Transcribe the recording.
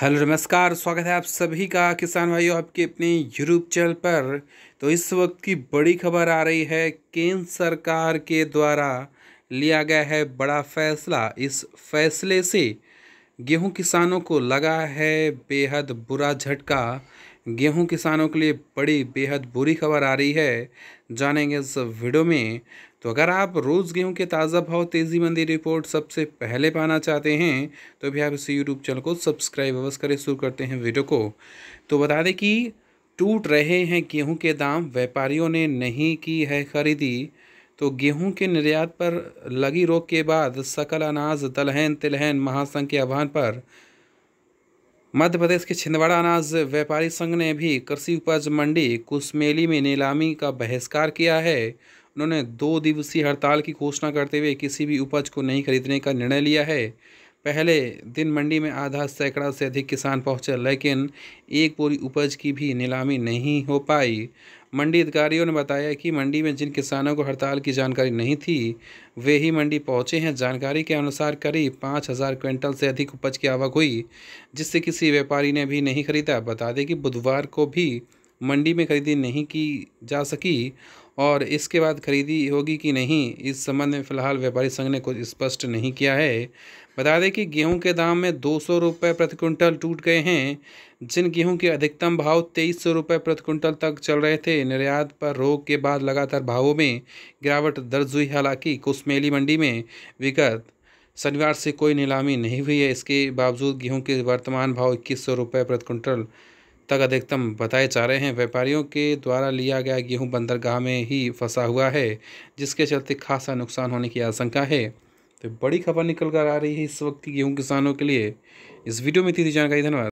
hello नमस्कार स्वागत है आप सभी का किसान भाइयों आपके अपने यूट्यूब चैनल पर तो इस वक्त की बड़ी खबर आ रही है केंद्र सरकार के द्वारा लिया गया है बड़ा फैसला इस फैसले से गेहूं किसानों को लगा है बेहद बुरा झटका गेहूं किसानों के लिए बड़ी बेहद बुरी खबर आ रही है जानेंगे इस वीडियो में तो अगर आप रोज़ गेहूं के ताज़ा भाव तेज़ी मंदी रिपोर्ट सबसे पहले पाना चाहते हैं तो भी आप इस यूट्यूब चैनल को सब्सक्राइब अवश्य करें शुरू करते हैं वीडियो को तो बता दें कि टूट रहे हैं गेहूं के दाम व्यापारियों ने नहीं की है खरीदी तो गेहूं के निर्यात पर लगी रोक के बाद सकल अनाज दलहन तिलहन महासंघ के आह्वान पर मध्य प्रदेश के छिंदवाड़ा अनाज व्यापारी संघ ने भी कृषि उपज मंडी कुसमेली में नीलामी का बहिष्कार किया है उन्होंने दो दिवसीय हड़ताल की घोषणा करते हुए किसी भी उपज को नहीं खरीदने का निर्णय लिया है पहले दिन मंडी में आधा सैकड़ा से अधिक किसान पहुंचे लेकिन एक पूरी उपज की भी नीलामी नहीं हो पाई मंडी अधिकारियों ने बताया कि मंडी में जिन किसानों को हड़ताल की जानकारी नहीं थी वे ही मंडी पहुंचे हैं जानकारी के अनुसार करीब पाँच हज़ार क्विंटल से अधिक उपज की आवक हुई जिससे किसी व्यापारी ने भी नहीं खरीदा बता दें कि बुधवार को भी मंडी में खरीदी नहीं की जा सकी और इसके बाद खरीदी होगी कि नहीं इस संबंध में फिलहाल व्यापारी संघ ने कुछ स्पष्ट नहीं किया है बता दें कि गेहूं के दाम में दो सौ रुपये प्रति क्विंटल टूट गए हैं जिन गेहूं के अधिकतम भाव तेईस सौ रुपये प्रति क्विंटल तक चल रहे थे निर्यात पर रोक के बाद लगातार भावों में गिरावट दर्ज हुई हालांकि कुसमेली मंडी में विगत शनिवार से कोई नीलामी नहीं हुई है इसके बावजूद गेहूँ के वर्तमान भाव इक्कीस सौ रुपये प्रति क्विंटल तक अधिकतम बताए जा रहे हैं व्यापारियों के द्वारा लिया गया गेहूं बंदरगाह में ही फंसा हुआ है जिसके चलते खासा नुकसान होने की आशंका है तो बड़ी खबर निकल कर आ रही है इस वक्त की गेहूँ किसानों के लिए इस वीडियो में इतनी जानकारी धन्यवाद